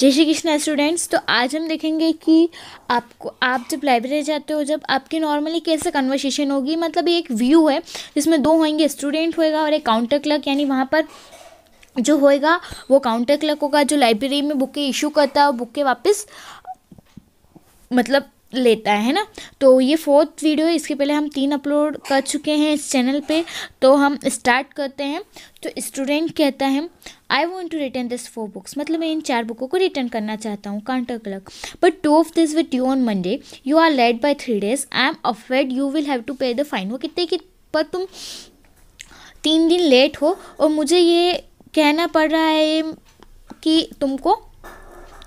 जय श्री कृष्णा स्टूडेंट्स तो आज हम देखेंगे कि आपको आप जब लाइब्रेरी जाते हो जब आपकी नॉर्मली कैसे कन्वर्सेशन होगी मतलब ये एक व्यू है जिसमें दो होंगे स्टूडेंट होएगा और एक काउंटर क्लर्क यानी वहाँ पर जो होएगा वो काउंटर क्लर्क होगा जो लाइब्रेरी में बुकें इशू करता है के वापस मतलब लेता है ना तो ये फोर्थ वीडियो है इसके पहले हम तीन अपलोड कर चुके हैं इस चैनल पे तो हम स्टार्ट करते हैं तो स्टूडेंट कहता है I want to return this four books मतलब मैं इन चार बुकों को रिटर्न करना चाहता हूँ counter clerk but two of this with you on Monday you are late by three days I am afraid you will have to pay the fine वो कितने की पर तुम तीन दिन लेट हो और मुझे ये कहना पड़ रहा है कि तुमको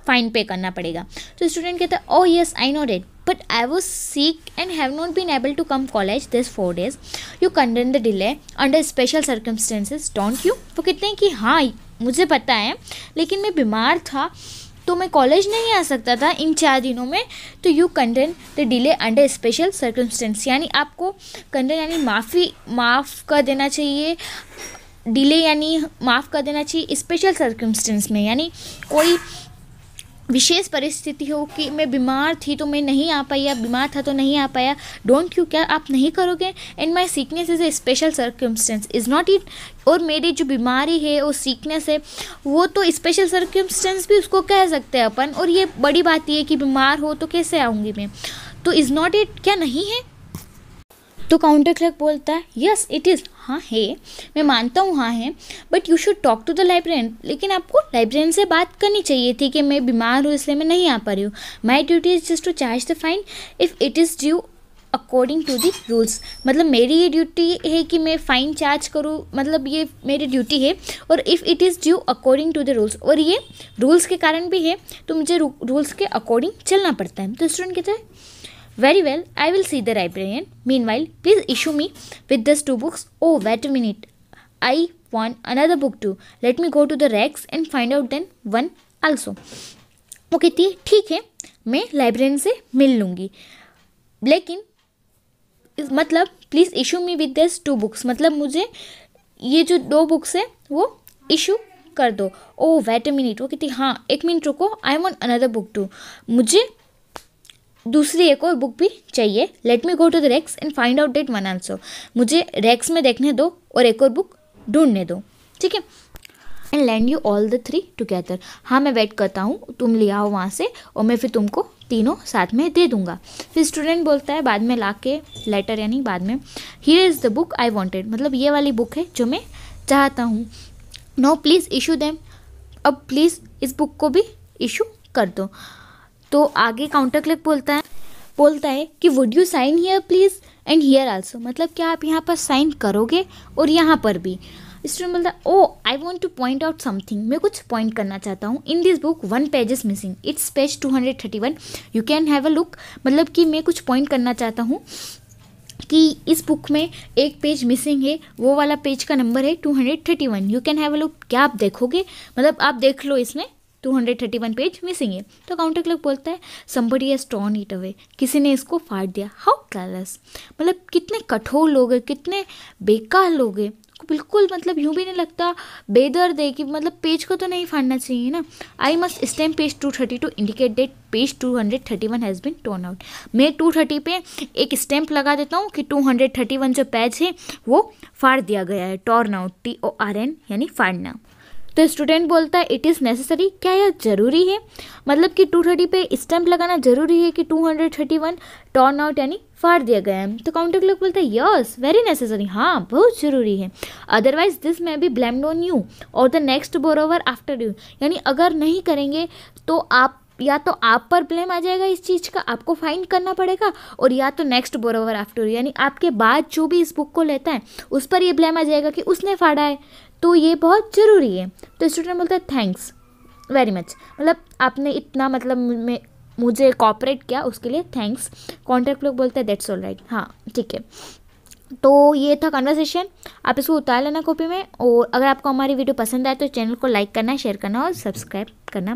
फ़ाइन पे करना पड़ेगा तो स्टूडेंट कहता है oh yes I know that but I was sick and have not been able to come college this four days. You condemn the delay under special circumstances, don't you? वो कहते हैं कि हाँ मुझे पता है लेकिन मैं बीमार था तो मैं कॉलेज नहीं आ सकता था इन चार दिनों में तो you condone the delay under special circumstances यानी आपको कंडेन यानी माफ़ी माफ़ कर देना चाहिए डिले यानी माफ़ कर देना चाहिए स्पेशल सर्कमस्टेंस में यानी कोई विशेष परिस्थितियों कि मैं बीमार थी तो मैं नहीं आ पाई या बीमार था तो नहीं आ पाया डोंट यू क्या आप नहीं करोगे and my sickness is a special circumstance is not it और मेरी जो बीमारी है और सीकनेस है वो तो स्पेशल सर्कमस्टेंस भी उसको कह सकते हैं अपन और ये बड़ी बात यह है कि बीमार हो तो कैसे आऊँगी मैं तो इज़ नॉट इट क्या नहीं है तो काउंटर क्लर्क बोलता है यस इट इज़ हाँ है मैं मानता हूँ हाँ है but you should talk to the librarian लेकिन आपको लाइब्रेरियन से बात करनी चाहिए थी कि मैं बीमार हूँ इसलिए मैं नहीं आ पा रही हूँ my duty is just to charge the fine if it is due according to the rules मतलब मेरी ये ड्यूटी है कि मैं फ़ाइन चार्ज करूँ मतलब ये मेरी ड्यूटी है और if it is due according to the rules और ये रूल्स के कारण भी है तो मुझे रूल्स के अकॉर्डिंग चलना पड़ता है तो स्टूडेंट कहते हैं Very well, I will see the librarian. Meanwhile, please issue me with these two books. Oh, wait a minute. I want another book too. Let me go to the racks and find out then one also. वो कहती है ठीक है मैं librarian से मिल लूँगी लेकिन मतलब please issue me with this two books मतलब मुझे ये जो दो बुक्स हैं वो इशू कर दो ओ वेट अ मिनट वो कहती हाँ एक मिनट रुको I want another book too मुझे दूसरी एक और बुक भी चाहिए let me go to the racks and find out that one also मुझे रेक्स में देखने दो और एक और बुक ढूंढने दो ठीक है and lend you all the three together हाँ मैं वेट करता हूँ तुम ले आओ वहाँ से और मैं फिर तुमको तीनों साथ में दे दूंगा फिर स्टूडेंट बोलता है बाद में ला के लेटर यानी बाद में here is the book I wanted मतलब ये वाली बुक है जो मैं चाहता हूँ नो प्लीज़ इशू देम अब प्लीज़ इस बुक को भी इशू कर दो तो आगे काउंटर क्लिक बोलता है बोलता है कि would you sign here please and here also मतलब क्या आप यहाँ पर साइन करोगे और यहाँ पर भी स्टूडेंट बोलता है oh I want to point out something मैं कुछ पॉइंट करना चाहता हूँ in this book one page is missing it's page two hundred thirty one you can have a look मतलब कि मैं कुछ पॉइंट करना चाहता हूँ कि इस बुक में एक पेज मिसिंग है वो वाला पेज का नंबर है two hundred thirty one you can have a look क्या आप देखोगे मतलब आप देख लो इसमें 231 पेज मिसिंग है तो काउंटर क्लर्क बोलता है somebody has torn it away किसी ने इसको फाड़ दिया हाउ कैलस मतलब कितने कठोर लोग हैं कितने बेकार लोग हैं बिल्कुल मतलब यूँ भी नहीं लगता बेदर्द है कि मतलब पेज को तो नहीं फाड़ना चाहिए ना I must stamp page two thirty to indicate that page two hundred thirty one has been torn out मैं टू थर्टी पे एक स्टैम्प लगा देता हूँ कि टू हंड्रेड थर्टी वन जो पेज है वो फाड़ दिया गया है torn out T O R N यानी फाड़ना तो स्टूडेंट बोलता है इट इज़ नेसेसरी क्या यह ज़रूरी है मतलब कि टू थर्टी पे स्टैंप लगाना ज़रूरी है कि two hundred thirty one torn out यानी फाड़ दिया गया है तो काउंटर क्लॉक बोलता है यस वेरी नेसेसरी हाँ बहुत ज़रूरी है otherwise this may be blamed on you और the next borrower after you यानी अगर नहीं करेंगे तो आप या तो आप पर ब्लेम आ जाएगा इस चीज़ का आपको फाइन करना पड़ेगा और या तो नेक्स्ट बोरोवर आफ्टर यानी आपके बाद जो भी इस बुक को लेता है उस पर ये ब्लेम आ जाएगा कि उसने फाड़ा है तो ये बहुत ज़रूरी है तो स्टूडेंट बोलता है थैंक्स वेरी मच मतलब आपने इतना मतलब मैं मुझे कॉपरेट किया उसके लिए थैंक्स कॉन्ट्रैक्ट लोग बोलते हैं दैट्स ऑल राइट हाँ ठीक है तो ये था कन्वर्सेशन आप इसको उतार लेना कॉपी में और अगर आपको हमारी वीडियो पसंद आए तो चैनल को लाइक करना शेयर करना और सब्सक्राइब करना